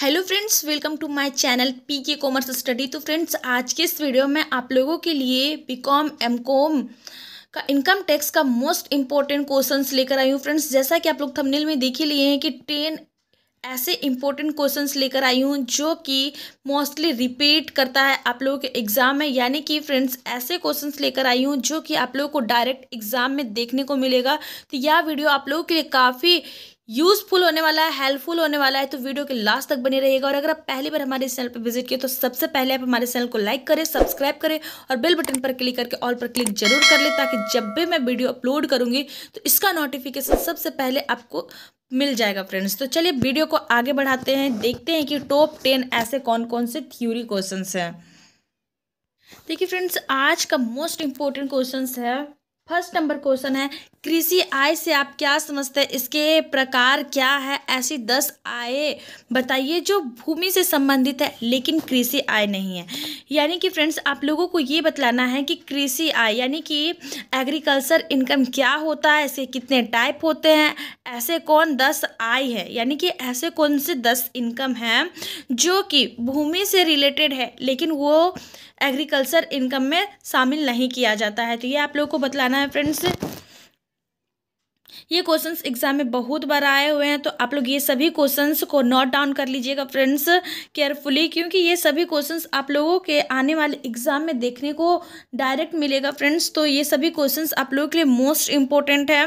hello friends welcome to my channel P K commerce study तो friends आज के इस वीडियो में आप लोगों के लिए बीकॉम एमकॉम का इनकम टैक्स का मोस्ट इम्पॉर्टेंट क्वेश्चंस लेकर आई हूँ फ्रेंड्स जैसा कि आप लोग थंबनेल में देख ही लिए हैं कि टेन ऐसे इम्पोर्टेंट क्वेश्चंस लेकर आई हूँ जो कि मोस्टली रिपीट करता है आप लोगों के एग्ज़ाम में यानी कि फ्रेंड्स ऐसे क्वेश्चंस लेकर आई हूँ जो कि आप लोगों को डायरेक्ट एग्ज़ाम में देखने को मिलेगा तो यह वीडियो आप लोगों के लिए काफ़ी यूजफुल होने वाला है हेल्पफुल होने वाला है तो वीडियो के लास्ट तक बने रहिएगा और अगर आप पहली बार हमारे चैनल पर विजिट किए तो सबसे पहले आप हमारे चैनल को लाइक करें सब्सक्राइब करें और बेल बटन पर क्लिक करके ऑल पर क्लिक जरूर कर लें ताकि जब भी मैं वीडियो अपलोड करूंगी तो इसका नोटिफिकेशन सबसे पहले आपको मिल जाएगा फ्रेंड्स तो चलिए वीडियो को आगे बढ़ाते हैं देखते हैं कि टॉप टेन ऐसे कौन कौन से थ्यूरी क्वेश्चन हैं देखिए फ्रेंड्स आज का मोस्ट इम्पोर्टेंट क्वेश्चन है फर्स्ट नंबर क्वेश्चन है कृषि आय से आप क्या समझते हैं इसके प्रकार क्या है ऐसी दस आय बताइए जो भूमि से संबंधित है लेकिन कृषि आय नहीं है यानी कि फ्रेंड्स आप लोगों को ये बतलाना है कि कृषि आय यानी कि एग्रीकल्चर इनकम क्या होता है इसके कितने टाइप होते हैं ऐसे कौन दस आय है यानी कि ऐसे कौन से दस इनकम हैं जो कि भूमि से रिलेटेड है लेकिन वो एग्रीकल्चर इनकम में शामिल नहीं किया जाता है तो ये आप लोगों को बतलाना है फ्रेंड्स ये क्वेश्चंस एग्जाम में बहुत बार आए हुए हैं तो आप लोग ये सभी क्वेश्चंस को नोट डाउन कर लीजिएगा फ्रेंड्स केयरफुली क्योंकि ये सभी क्वेश्चंस आप लोगों के आने वाले एग्जाम में देखने को डायरेक्ट मिलेगा फ्रेंड्स तो ये सभी क्वेश्चंस आप लोगों के लिए मोस्ट इम्पोर्टेंट है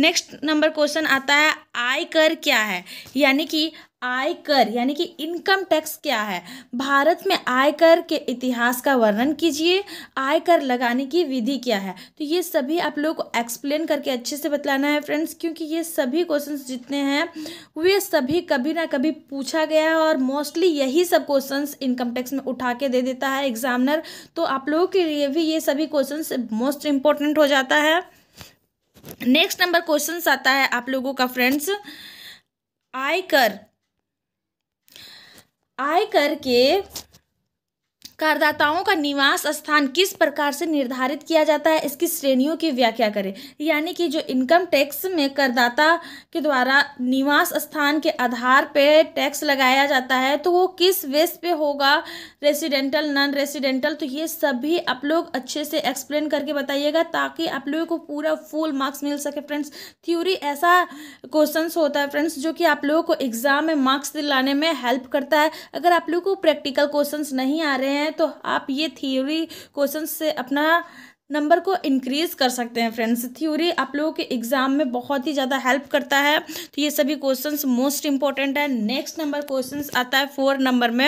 नेक्स्ट नंबर क्वेश्चन आता है आयकर क्या है यानी कि आयकर यानी कि इनकम टैक्स क्या है भारत में आयकर के इतिहास का वर्णन कीजिए आयकर लगाने की विधि क्या है तो ये सभी आप लोगों को एक्सप्लेन करके अच्छे से बतलाना है फ्रेंड्स क्योंकि ये सभी क्वेश्चंस जितने हैं वे सभी कभी ना कभी पूछा गया है और मोस्टली यही सब क्वेश्चंस इनकम टैक्स में उठा के दे देता है एग्जामिनर तो आप लोगों के लिए भी ये सभी क्वेश्चन मोस्ट इम्पोर्टेंट हो जाता है नेक्स्ट नंबर क्वेश्चन आता है आप लोगों का फ्रेंड्स आयकर आय करके करदाताओं का निवास स्थान किस प्रकार से निर्धारित किया जाता है इसकी श्रेणियों की व्याख्या करें यानी कि जो इनकम टैक्स में करदाता के द्वारा निवास स्थान के आधार पर टैक्स लगाया जाता है तो वो किस वेस पे होगा रेसिडेंटल नॉन रेसिडेंटल तो ये सभी आप लोग अच्छे से एक्सप्लेन करके बताइएगा ताकि आप लोगों को पूरा फुल मार्क्स मिल सके फ्रेंड्स थ्योरी ऐसा क्वेश्चन होता है फ्रेंड्स जो कि आप लोगों को एग्ज़ाम में मार्क्स दिलाने में हेल्प करता है अगर आप लोगों को प्रैक्टिकल क्वेश्चन नहीं आ रहे हैं हैं तो आप ये थ्योरी क्वेश्चन से अपना नंबर को इंक्रीज़ कर सकते हैं फ्रेंड्स थ्योरी आप लोगों के एग्ज़ाम में बहुत ही ज़्यादा हेल्प करता है तो ये सभी क्वेश्चंस मोस्ट इम्पॉर्टेंट है नेक्स्ट नंबर क्वेश्चंस आता है फोर नंबर में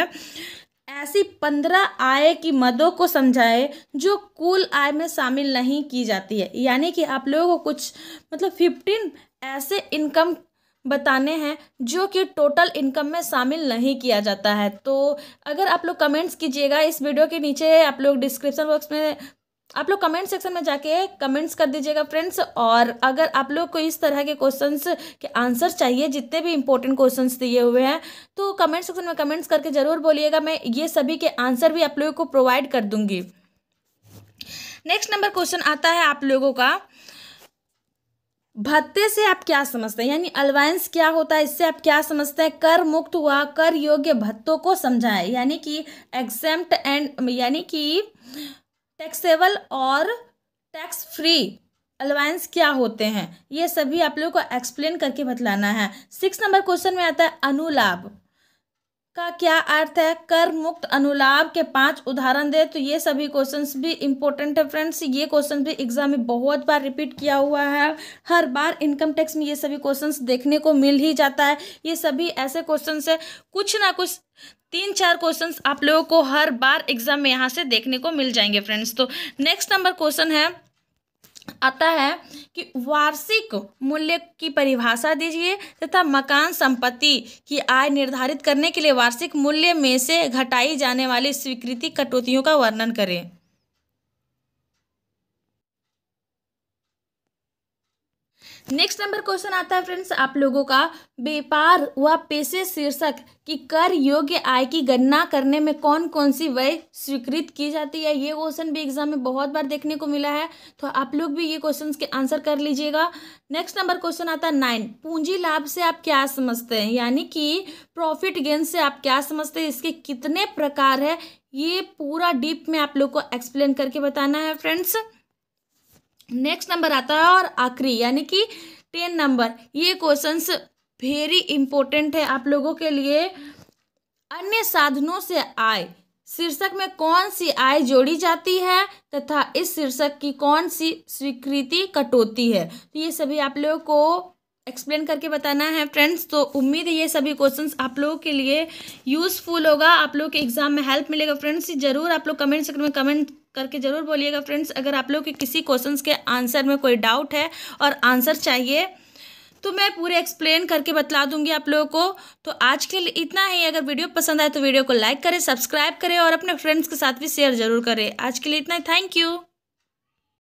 ऐसी पंद्रह आय की मदों को समझाए जो कुल आय में शामिल नहीं की जाती है यानी कि आप लोगों को कुछ मतलब फिफ्टीन ऐसे इनकम बताने हैं जो कि टोटल इनकम में शामिल नहीं किया जाता है तो अगर आप लोग कमेंट्स कीजिएगा इस वीडियो के नीचे आप लोग डिस्क्रिप्शन बॉक्स में आप लोग कमेंट सेक्शन में जाके कमेंट्स कर दीजिएगा फ्रेंड्स और अगर आप लोग को इस तरह के क्वेश्चंस के आंसर चाहिए जितने भी इंपॉर्टेंट क्वेश्चंस दिए हुए हैं तो कमेंट सेक्शन में कमेंट्स करके ज़रूर बोलिएगा मैं ये सभी के आंसर भी आप लोगों को प्रोवाइड कर दूंगी नेक्स्ट नंबर क्वेश्चन आता है आप लोगों का भत्ते से आप क्या समझते हैं यानी अलवायंस क्या होता है इससे आप क्या समझते हैं कर मुक्त हुआ कर योग्य भत्तों को समझाएं यानी कि एग्जेम्प्ट एंड यानी कि टैक्सेबल और टैक्स फ्री अलवायंस क्या होते हैं ये सभी आप लोगों को एक्सप्लेन करके बतलाना है सिक्स नंबर क्वेश्चन में आता है अनुलाभ का क्या अर्थ है कर मुक्त अनुलाभ के पांच उदाहरण दे तो ये सभी क्वेश्चंस भी इंपॉर्टेंट है फ्रेंड्स ये क्वेश्चन भी एग्जाम में बहुत बार रिपीट किया हुआ है हर बार इनकम टैक्स में ये सभी क्वेश्चंस देखने को मिल ही जाता है ये सभी ऐसे क्वेश्चंस है कुछ ना कुछ तीन चार क्वेश्चंस आप लोगों को हर बार एग्जाम में यहाँ से देखने को मिल जाएंगे फ्रेंड्स तो नेक्स्ट नंबर क्वेश्चन है आता है कि वार्षिक मूल्य की परिभाषा दीजिए तथा मकान संपत्ति की आय निर्धारित करने के लिए वार्षिक मूल्य में से घटाई जाने वाली स्वीकृति कटौतियों का वर्णन करें नेक्स्ट नंबर क्वेश्चन आता है फ्रेंड्स आप लोगों का व्यापार व पेशे शीर्षक की कर योग्य आय की गणना करने में कौन कौन सी व्यय स्वीकृत की जाती है ये क्वेश्चन भी एग्जाम में बहुत बार देखने को मिला है तो आप लोग भी ये क्वेश्चन के आंसर कर लीजिएगा नेक्स्ट नंबर क्वेश्चन आता है नाइन पूंजी लाभ से आप क्या समझते हैं यानी कि प्रॉफिट गेन से आप क्या समझते हैं इसके कितने प्रकार है ये पूरा डीप में आप लोग को एक्सप्लेन करके बताना है फ्रेंड्स नेक्स्ट नंबर आता है और आखिरी यानी कि टेन नंबर ये क्वेश्चंस वेरी इंपॉर्टेंट है आप लोगों के लिए अन्य साधनों से आय शीर्षक में कौन सी आय जोड़ी जाती है तथा इस शीर्षक की कौन सी स्वीकृति कटौती है तो ये सभी आप लोगों को एक्सप्लेन करके बताना है फ्रेंड्स तो उम्मीद है ये सभी क्वेश्चंस आप लोगों के लिए यूज़फुल होगा आप लोगों के एग्जाम में हेल्प मिलेगा फ्रेंड्स ज़रूर आप लोग कमेंट सेक्शन में कमेंट करके ज़रूर बोलिएगा फ्रेंड्स अगर आप लोग के किसी क्वेश्चंस के आंसर में कोई डाउट है और आंसर चाहिए तो मैं पूरे एक्सप्लेन करके बतला दूंगी आप लोगों को तो आज के लिए इतना ही अगर वीडियो पसंद आए तो वीडियो को लाइक करें सब्सक्राइब करें और अपने फ्रेंड्स के साथ भी शेयर ज़रूर करें आज के लिए इतना ही थैंक यू